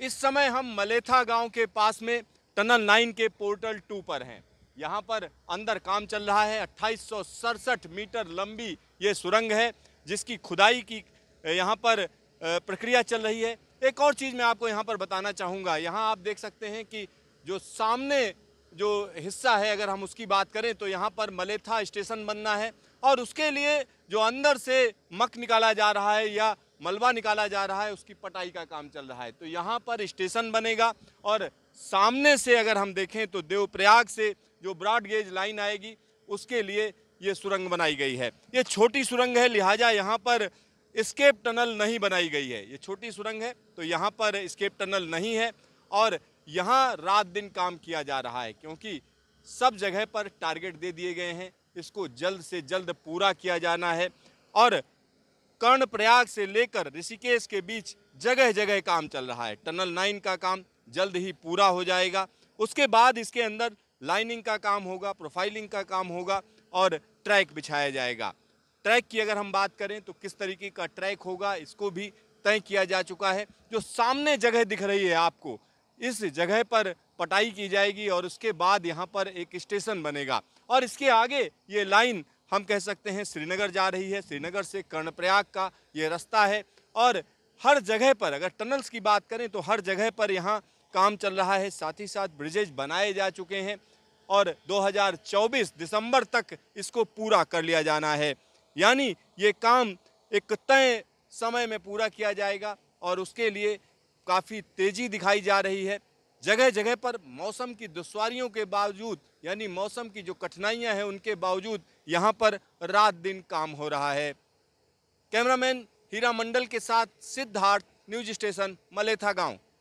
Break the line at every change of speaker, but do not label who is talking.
इस समय हम मलेथा गांव के पास में टनल नाइन के पोर्टल टू पर हैं यहाँ पर अंदर काम चल रहा है अट्ठाईस मीटर लंबी ये सुरंग है जिसकी खुदाई की यहाँ पर प्रक्रिया चल रही है एक और चीज़ मैं आपको यहाँ पर बताना चाहूँगा यहाँ आप देख सकते हैं कि जो सामने जो हिस्सा है अगर हम उसकी बात करें तो यहाँ पर मलेथा स्टेशन बनना है और उसके लिए जो अंदर से मक निकाला जा रहा है या मलबा निकाला जा रहा है उसकी पटाई का काम चल रहा है तो यहाँ पर स्टेशन बनेगा और सामने से अगर हम देखें तो देवप्रयाग से जो ब्रॉड गेज लाइन आएगी उसके लिए ये सुरंग बनाई गई है ये छोटी सुरंग है लिहाजा यहाँ पर स्केप टनल नहीं बनाई गई है ये छोटी सुरंग है तो यहाँ पर स्केप टनल नहीं है और यहाँ रात दिन काम किया जा रहा है क्योंकि सब जगह पर टारगेट दे दिए गए हैं इसको जल्द से जल्द पूरा किया जाना है और कर्णप्रयाग से लेकर ऋषिकेश के बीच जगह जगह काम चल रहा है टनल नाइन का काम जल्द ही पूरा हो जाएगा उसके बाद इसके अंदर लाइनिंग का काम होगा प्रोफाइलिंग का काम होगा और ट्रैक बिछाया जाएगा ट्रैक की अगर हम बात करें तो किस तरीके का ट्रैक होगा इसको भी तय किया जा चुका है जो सामने जगह दिख रही है आपको इस जगह पर पटाई की जाएगी और उसके बाद यहाँ पर एक स्टेशन बनेगा और इसके आगे ये लाइन हम कह सकते हैं श्रीनगर जा रही है श्रीनगर से कर्णप्रयाग का ये रास्ता है और हर जगह पर अगर टनल्स की बात करें तो हर जगह पर यहाँ काम चल रहा है साथ ही साथ ब्रिजेज बनाए जा चुके हैं और 2024 दिसंबर तक इसको पूरा कर लिया जाना है यानी ये काम एक तय समय में पूरा किया जाएगा और उसके लिए काफ़ी तेज़ी दिखाई जा रही है जगह जगह पर मौसम की दुश्वारियों के बावजूद यानी मौसम की जो कठिनाइयां हैं उनके बावजूद यहां पर रात दिन काम हो रहा है कैमरामैन हीरा मंडल के साथ सिद्धार्थ न्यूज स्टेशन मलेथा गांव